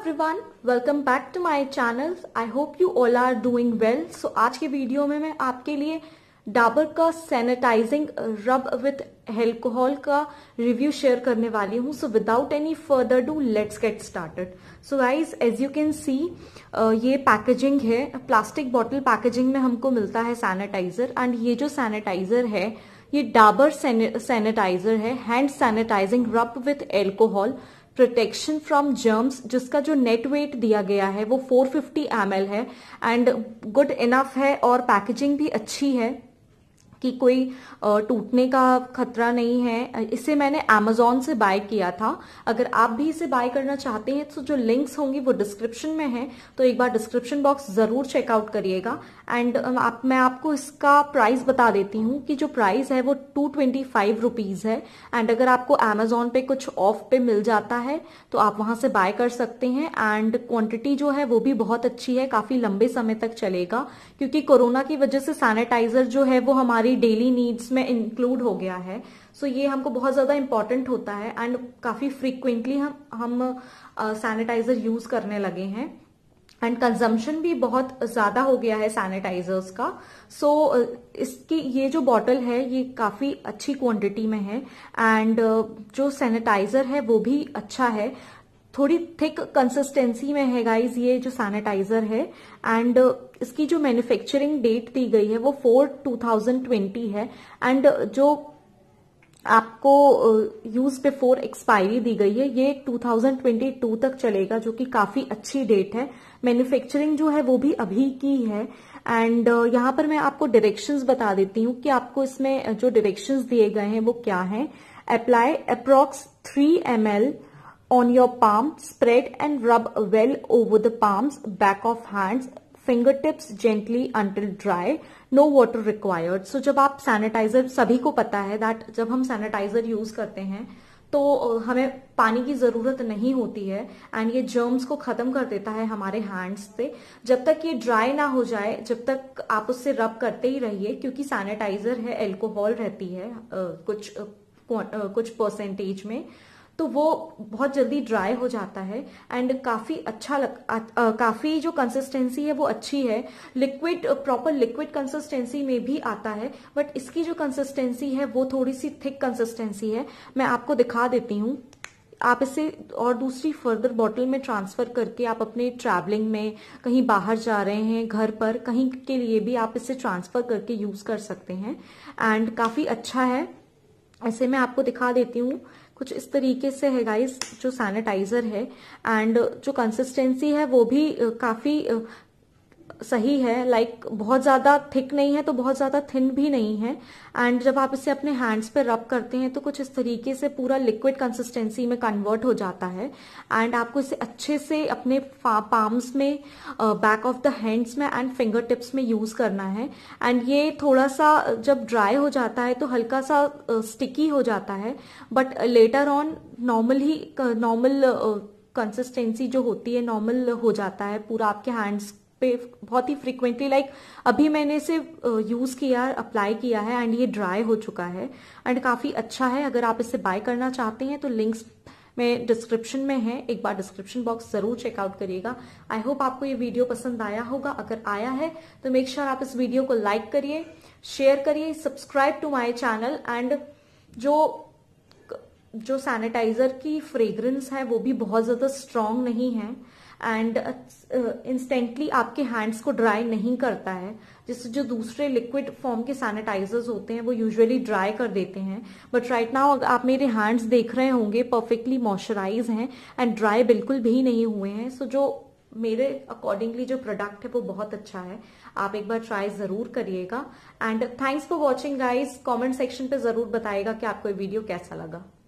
everyone welcome back to my channel I hope you all are doing well so आज के video में मैं आपके लिए डाबर का सैनिटाइजिंग रब विथ एल्कोहल का रिव्यू शेयर करने वाली हूँ so without any further do let's get started so guys as you can see ये पैकेजिंग है प्लास्टिक बॉटल पैकेजिंग में हमको मिलता है सैनिटाइजर एंड ये जो सैनिटाइजर है ये डाबर सैनिटाइजर है hand sanitising rub with alcohol protection from germs जिसका जो नेट वेट दिया गया है वो 450 एम है एंड गुड इनफ है और पैकेजिंग भी अच्छी है कि कोई टूटने का खतरा नहीं है इसे मैंने अमेजोन से बाय किया था अगर आप भी इसे बाय करना चाहते हैं तो जो लिंक्स होंगी वो डिस्क्रिप्शन में है तो एक बार डिस्क्रिप्शन बॉक्स ज़रूर चेकआउट करिएगा एंड आप मैं आपको इसका प्राइस बता देती हूँ कि जो प्राइस है वो टू ट्वेंटी फाइव रुपीज़ है एंड अगर आपको अमेजोन पे कुछ ऑफ पे मिल जाता है तो आप वहां से बाय कर सकते हैं एंड क्वांटिटी जो है वो भी बहुत अच्छी है काफ़ी लंबे समय तक चलेगा क्योंकि कोरोना की वजह से सैनिटाइजर जो है वो हमारी हमारी डेली नीड्स में इंक्लूड हो गया है सो so ये हमको बहुत ज़्यादा इंपॉर्टेंट होता है एंड काफ़ी फ्रीक्वेंटली हम हम सैनिटाइज़र uh, यूज़ करने लगे हैं एंड कंजम्पशन भी बहुत ज़्यादा हो गया है सैनिटाइजर्स का सो so, इसकी ये जो बॉटल है ये काफ़ी अच्छी क्वांटिटी में है एंड जो सैनिटाइज़र है वो भी अच्छा है थोड़ी थिक कंसिस्टेंसी में है गाइज ये जो सैनिटाइजर है एंड uh, इसकी जो मैन्युफैक्चरिंग डेट दी गई है वो फोर टू थाउजेंड ट्वेंटी है एंड uh, जो आपको यूज बिफोर एक्सपायरी दी गई है ये 2022 तक चलेगा जो कि काफी अच्छी डेट है मैन्युफैक्चरिंग जो है वो भी अभी की है एंड uh, यहां पर मैं आपको डायरेक्शंस बता देती हूँ कि आपको इसमें जो डायरेक्शंस दिए गए हैं वो क्या हैं apply approx 3 M L on your palm, spread and rub well over the palms, back of hands, tips gently until dry no water required so जब आप सैनिटाइजर सभी को पता है दैट जब हम सैनिटाइजर यूज करते हैं तो हमें पानी की जरूरत नहीं होती है एंड ये जर्म्स को खत्म कर देता है हमारे हैंड्स से जब तक ये ड्राई ना हो जाए जब तक आप उससे रब करते ही रहिए क्योंकि सैनिटाइजर है एल्कोहल रहती है कुछ कुछ परसेंटेज में तो वो बहुत जल्दी ड्राई हो जाता है एंड काफ़ी अच्छा लग काफ़ी जो कंसिस्टेंसी है वो अच्छी है लिक्विड प्रॉपर लिक्विड कंसिस्टेंसी में भी आता है बट इसकी जो कंसिस्टेंसी है वो थोड़ी सी थिक कंसिस्टेंसी है मैं आपको दिखा देती हूँ आप इसे और दूसरी फर्दर बॉटल में ट्रांसफर करके आप अपने ट्रैवलिंग में कहीं बाहर जा रहे हैं घर पर कहीं के लिए भी आप इसे ट्रांसफर करके यूज कर सकते हैं एंड काफी अच्छा है ऐसे मैं आपको दिखा देती हूँ कुछ इस तरीके से है गाइस जो सैनिटाइजर है एंड जो कंसिस्टेंसी है वो भी काफ़ी सही है लाइक like, बहुत ज़्यादा थिक नहीं है तो बहुत ज़्यादा थिन भी नहीं है एंड जब आप इसे अपने हैंड्स पे रब करते हैं तो कुछ इस तरीके से पूरा लिक्विड कंसिस्टेंसी में कन्वर्ट हो जाता है एंड आपको इसे अच्छे से अपने पाम्स में बैक ऑफ द हैंड्स में एंड फिंगर टिप्स में यूज़ करना है एंड ये थोड़ा सा जब ड्राई हो जाता है तो हल्का सा स्टिकी uh, हो जाता है बट लेटर ऑन नॉर्मल ही नॉर्मल कंसिस्टेंसी जो होती है नॉर्मल हो जाता है पूरा आपके हैंड्स पे बहुत ही फ्रिक्वेंटली लाइक like, अभी मैंने इसे यूज़ किया अप्लाई किया है एंड ये ड्राई हो चुका है एंड काफ़ी अच्छा है अगर आप इसे बाय करना चाहते हैं तो लिंक्स में डिस्क्रिप्शन में है एक बार डिस्क्रिप्शन बॉक्स जरूर चेकआउट करिएगा आई होप आपको ये वीडियो पसंद आया होगा अगर आया है तो मेक श्योर sure आप इस वीडियो को लाइक करिए शेयर करिए subscribe to my channel and जो जो सैनिटाइजर की फ्रेग्रेंस है वो भी बहुत ज्यादा स्ट्रांग नहीं है एंड इंस्टेंटली uh, uh, आपके हैंड्स को ड्राई नहीं करता है जिससे जो दूसरे लिक्विड फॉर्म के सैनिटाइजर्स होते हैं वो यूजुअली ड्राई कर देते हैं बट राइट नाउ आप मेरे हैंड्स देख रहे होंगे परफेक्टली मॉइस्चराइज हैं एंड ड्राई बिल्कुल भी नहीं हुए हैं सो so जो मेरे अकॉर्डिंगली जो प्रोडक्ट है वो बहुत अच्छा है आप एक बार ट्राई जरूर करिएगा and thanks for watching guys comment section पे जरूर बताएगा कि आपको ये वीडियो कैसा लगा